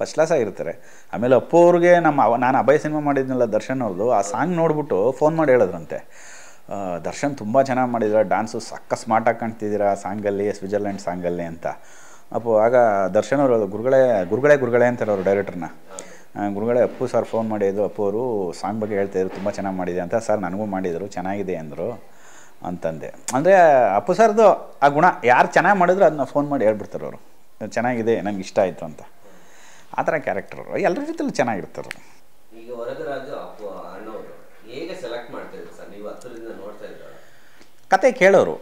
first class ಆಗಿರ್ತಾರೆ ಆಮೇಲೆ ಅಪ್ಪು ಅವ್ರಿಗೆ ನಮ್ಮ ನಾನು ಅಭಯ ಸಿನಿಮಾ ಮಾಡಿದ್ನಲ್ಲ ದರ್ಶನ್ ಅವ್ರದ್ದು ಆ ಸಾಂಗ್ ನೋಡ್ಬಿಟ್ಟು ಫೋನ್ ಮಾಡಿ ಹೇಳಿದ್ರಂತೆ ದರ್ಶನ್ ತುಂಬ ಚೆನ್ನಾಗಿ ಮಾಡಿದ್ರೆ ಡ್ಯಾನ್ಸು ಸಕ್ಕ ಸ್ಮಾರ್ಟಾಗಿ ಕಾಣ್ತಿದ್ದೀರಾ ಆ ಸಾಂಗಲ್ಲಿ ಸ್ವಿಜರ್ಲೆಂಡ್ ಸಾಂಗಲ್ಲಿ ಅಂತ ಅಪ್ಪು ಆಗ ದರ್ಶನ್ ಅವರು ಗುರುಗಳೇ ಗುರುಗಳೇ ಗುರುಗಳೇ ಅಂತಾರೆ ಅವರು ಡೈರೆಕ್ಟರ್ನ ಗುರುಗಳೇ ಅಪ್ಪು ಸರ್ ಫೋನ್ ಮಾಡಿದ್ದು ಅಪ್ಪು ಅವರು ಸಾಂಗ್ ಬಗ್ಗೆ ಹೇಳ್ತಾಯಿದ್ರು ತುಂಬ ಚೆನ್ನಾಗಿ ಮಾಡಿದೆ ಅಂತ ಸರ್ ನನಗೂ ಮಾಡಿದರು ಚೆನ್ನಾಗಿದೆ ಅಂದರು ಅಂತಂದೆ ಅಂದರೆ ಅಪ್ಪು ಸರ್ದು ಆ ಗುಣ ಯಾರು ಚೆನ್ನಾಗಿ ಮಾಡಿದ್ರು ಅದನ್ನ ಫೋನ್ ಮಾಡಿ ಹೇಳ್ಬಿಡ್ತಾರೆ ಅವರು ಚೆನ್ನಾಗಿದೆ ನನಗೆ ಇಷ್ಟ ಆಯಿತು ಅಂತ ಆ ಥರ ಕ್ಯಾರೆಕ್ಟರ್ ಎಲ್ಲರ ಜೊತೆಲೂ ಚೆನ್ನಾಗಿರ್ತಾರೆ ಹೇಗೆ ಸೆಲೆಕ್ಟ್ ಕತೆ ಕೇಳೋರು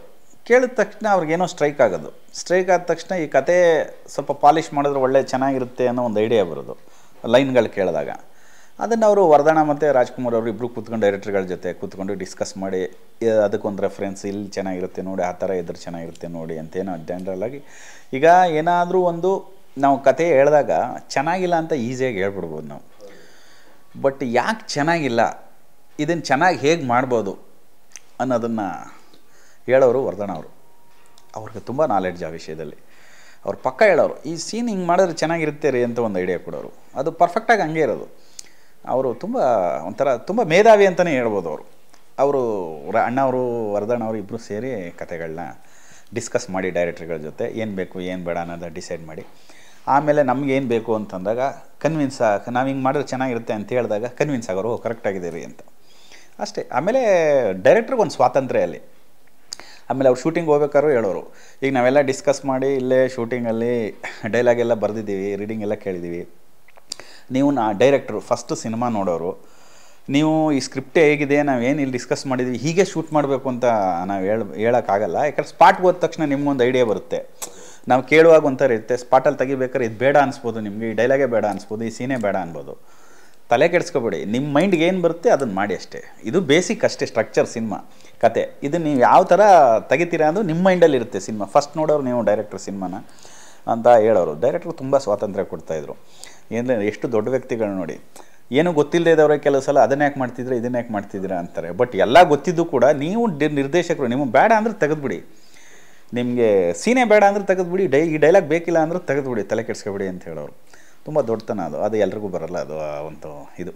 ಕೇಳಿದ ತಕ್ಷಣ ಅವ್ರಿಗೇನೋ ಸ್ಟ್ರೈಕ್ ಆಗೋದು ಸ್ಟ್ರೈಕ್ ಆದ ತಕ್ಷಣ ಈ ಕತೆ ಸ್ವಲ್ಪ ಪಾಲಿಷ್ ಮಾಡಿದ್ರೆ ಒಳ್ಳೆ ಚೆನ್ನಾಗಿರುತ್ತೆ ಅನ್ನೋ ಒಂದು ಐಡಿಯಾ ಬರೋದು ಲೈನ್ಗಳು ಕೇಳಿದಾಗ ಅದನ್ನು ಅವರು ವರ್ಧಣ ಮತ್ತು ರಾಜ್ಕುಮಾರ್ ಅವರು ಇಬ್ಬರು ಕೂತ್ಕೊಂಡು ಡೈರೆಕ್ಟರ್ಗಳ ಜೊತೆ ಕೂತ್ಕೊಂಡು ಡಿಸ್ಕಸ್ ಮಾಡಿ ಅದಕ್ಕೊಂದು ರೆಫರೆನ್ಸ್ ಇಲ್ಲಿ ಚೆನ್ನಾಗಿರುತ್ತೆ ನೋಡಿ ಆ ಥರ ಇದ್ರೆ ಚೆನ್ನಾಗಿರುತ್ತೆ ನೋಡಿ ಅಂತೇನೋ ಜನರಲ್ಲಾಗಿ ಈಗ ಏನಾದರೂ ಒಂದು ನಾವು ಕತೆ ಹೇಳಿದಾಗ ಚೆನ್ನಾಗಿಲ್ಲ ಅಂತ ಈಸಿಯಾಗಿ ಹೇಳ್ಬಿಡ್ಬೋದು ನಾವು ಬಟ್ ಯಾಕೆ ಚೆನ್ನಾಗಿಲ್ಲ ಇದನ್ನು ಚೆನ್ನಾಗಿ ಹೇಗೆ ಮಾಡ್ಬೋದು ಅನ್ನೋದನ್ನು ಹೇಳೋರು ವರ್ಧನ ಅವರು ಅವ್ರಿಗೆ ತುಂಬ ನಾಲೆಡ್ಜ್ ಆ ವಿಷಯದಲ್ಲಿ ಅವ್ರು ಪಕ್ಕ ಹೇಳೋರು ಈ ಸೀನ್ ಹಿಂಗೆ ಮಾಡಿದ್ರೆ ಚೆನ್ನಾಗಿರುತ್ತೆ ರೀ ಅಂತ ಒಂದು ಐಡಿಯಾ ಕೊಡೋರು ಅದು ಪರ್ಫೆಕ್ಟಾಗಿ ಹಂಗೆ ಇರೋದು ಅವರು ತುಂಬ ಒಂಥರ ತುಂಬ ಮೇಧಾವಿ ಅಂತಲೇ ಹೇಳ್ಬೋದು ಅವರು ಅವರು ಅಣ್ಣವರು ವರ್ಧನ್ ಅವರು ಇಬ್ಬರು ಸೇರಿ ಕತೆಗಳನ್ನ ಡಿಸ್ಕಸ್ ಮಾಡಿ ಡೈರೆಕ್ಟರ್ಗಳ ಜೊತೆ ಏನು ಬೇಕು ಏನು ಬೇಡ ಅನ್ನೋದು ಡಿಸೈಡ್ ಮಾಡಿ ಆಮೇಲೆ ಏನು ಬೇಕು ಅಂತಂದಾಗ ಕನ್ವಿನ್ಸ್ ಆಗ ನಾವು ಹಿಂಗೆ ಮಾಡಿದ್ರೆ ಚೆನ್ನಾಗಿರುತ್ತೆ ಅಂತ ಹೇಳಿದಾಗ ಕನ್ವಿನ್ಸ್ ಆಗೋರು ಆಗಿದೆ ರೀ ಅಂತ ಅಷ್ಟೇ ಆಮೇಲೆ ಒಂದು ಸ್ವಾತಂತ್ರ್ಯ ಅಲ್ಲಿ ಆಮೇಲೆ ಅವ್ರು ಶೂಟಿಂಗ್ ಹೋಗ್ಬೇಕಾದ್ರು ಹೇಳೋರು ಈಗ ನಾವೆಲ್ಲ ಡಿಸ್ಕಸ್ ಮಾಡಿ ಇಲ್ಲೇ ಶೂಟಿಂಗಲ್ಲಿ ಡೈಲಾಗ್ ಎಲ್ಲ ಬರೆದಿದ್ದೀವಿ ರೀಡಿಂಗ್ ಎಲ್ಲ ಕೇಳಿದ್ದೀವಿ ನೀವು ನಾ ಡೈರೆಕ್ಟ್ರು ಫಸ್ಟ್ ಸಿನಿಮಾ ನೋಡೋರು ನೀವು ಈ ಸ್ಕ್ರಿಪ್ಟೇ ಹೇಗಿದೆ ನಾವೇನು ಇಲ್ಲಿ ಡಿಸ್ಕಸ್ ಮಾಡಿದ್ವಿ ಹೀಗೆ ಶೂಟ್ ಮಾಡಬೇಕು ಅಂತ ನಾವು ಹೇಳೋಕ್ಕಾಗಲ್ಲ ಯಾಕಂದ್ರೆ ಸ್ಪಾಟ್ ಹೋದ ತಕ್ಷಣ ನಿಮಗೊಂದು ಐಡಿಯಾ ಬರುತ್ತೆ ನಾವು ಕೇಳುವಾಗ ಒಂಥರ ಇರುತ್ತೆ ಸ್ಪಾಟಲ್ಲಿ ತೆಗಿಬೇಕಾದ್ರೆ ಇದು ಬೇಡ ಅನ್ಸ್ಬೋದು ನಿಮಗೆ ಈ ಡೈಲಾಗೇ ಬೇಡ ಅನ್ಸ್ಬೋದು ಈ ಸೀನೇ ಬೇಡ ಅನ್ಬೋದು ತಲೆ ಕೆಡಿಸ್ಕೋಬೇಡಿ ನಿಮ್ಮ ಮೈಂಡ್ಗೆ ಏನು ಬರುತ್ತೆ ಅದನ್ನು ಮಾಡಿ ಅಷ್ಟೇ ಇದು ಬೇಸಿಕ್ ಅಷ್ಟೇ ಸ್ಟ್ರಕ್ಚರ್ ಸಿನಿಮಾ ಕತೆ ಇದು ನೀವು ಯಾವ ಥರ ತೆಗಿತೀರ ಅಂದರೂ ನಿಮ್ಮ ಮೈಂಡಲ್ಲಿ ಇರುತ್ತೆ ಸಿನಿಮಾ ಫಸ್ಟ್ ನೋಡೋರು ನೀವು ಡೈರೆಕ್ಟ್ರ್ ಸಿನಿಮಾನ ಅಂತ ಹೇಳೋರು ಡೈರೆಕ್ಟ್ರು ತುಂಬ ಸ್ವಾತಂತ್ರ್ಯ ಕೊಡ್ತಾಯಿದ್ರು ಏನಿಲ್ಲ ಎಷ್ಟು ದೊಡ್ಡ ವ್ಯಕ್ತಿಗಳು ನೋಡಿ ಏನು ಗೊತ್ತಿಲ್ಲದೆ ಕೆಲವು ಸಲ ಅದನ್ನ ಯಾಕೆ ಮಾಡ್ತಿದ್ರೆ ಇದನ್ನ ಯಾಕೆ ಮಾಡ್ತಿದ್ದೀರಾ ಅಂತಾರೆ ಬಟ್ ಎಲ್ಲ ಗೊತ್ತಿದ್ದು ಕೂಡ ನೀವು ನಿರ್ದೇಶಕರು ನಿಮಗೆ ಬೇಡ ಅಂದರೆ ತೆಗೆದುಬಿಡಿ ನಿಮಗೆ ಸೀನೆ ಬೇಡ ಅಂದರೆ ತೆಗೆದುಬಿಡಿ ಡೈ ಈ ಡೈಲಾಗ್ ಬೇಕಿಲ್ಲ ಅಂದರೆ ತೆಗೆದುಬಿಡಿ ತಲೆ ಕೆಡಿಸ್ಕೊಬಿಡಿ ಅಂತ ಹೇಳೋರು ತುಂಬ ದೊಡ್ಡತನ ಅದು ಅದು ಎಲ್ರಿಗೂ ಬರಲ್ಲ ಅದು ಒಂದು ಇದು